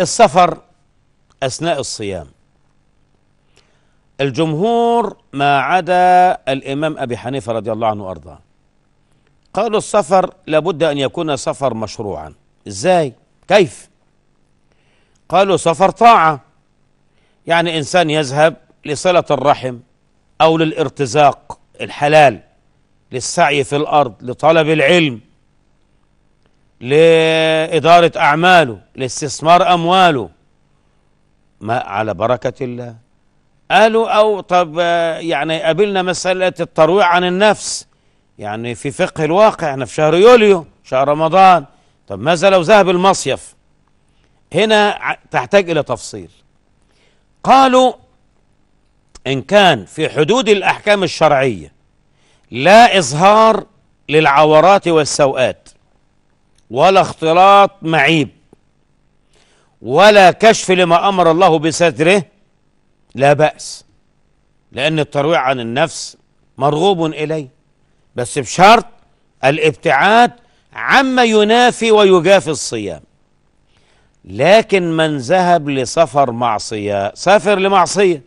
السفر أثناء الصيام الجمهور ما عدا الإمام أبي حنيفة رضي الله عنه وأرضاه قالوا السفر لابد أن يكون سفر مشروعا إزاي؟ كيف؟ قالوا سفر طاعة يعني إنسان يذهب لصلة الرحم أو للارتزاق الحلال للسعي في الأرض لطلب العلم لإدارة أعماله لاستثمار أمواله ما على بركة الله قالوا أو طب يعني قابلنا مسألة الترويع عن النفس يعني في فقه الواقع احنا في شهر يوليو شهر رمضان طب ماذا لو ذهب المصيف هنا تحتاج إلى تفصيل قالوا إن كان في حدود الأحكام الشرعية لا إظهار للعورات والسوءات ولا اختلاط معيب ولا كشف لما امر الله بستره لا باس لان الترويع عن النفس مرغوب اليه بس بشرط الابتعاد عما ينافي ويجافي الصيام لكن من ذهب لسفر معصيه سافر لمعصيه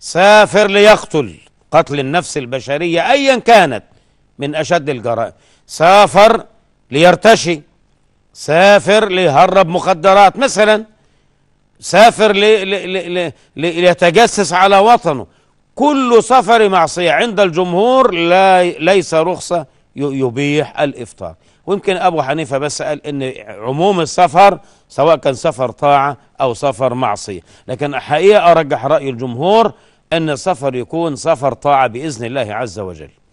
سافر ليقتل قتل النفس البشريه ايا كانت من اشد الجرائم سافر ليرتشي سافر ليهرب مخدرات مثلا سافر لي لي لي ليتجسس على وطنه كل سفر معصية عند الجمهور لا ليس رخصة يبيح الإفطار ويمكن أبو حنيفة بس قال إن عموم السفر سواء كان سفر طاعة أو سفر معصية لكن حقيقة أرجح رأي الجمهور أن السفر يكون سفر طاعة بإذن الله عز وجل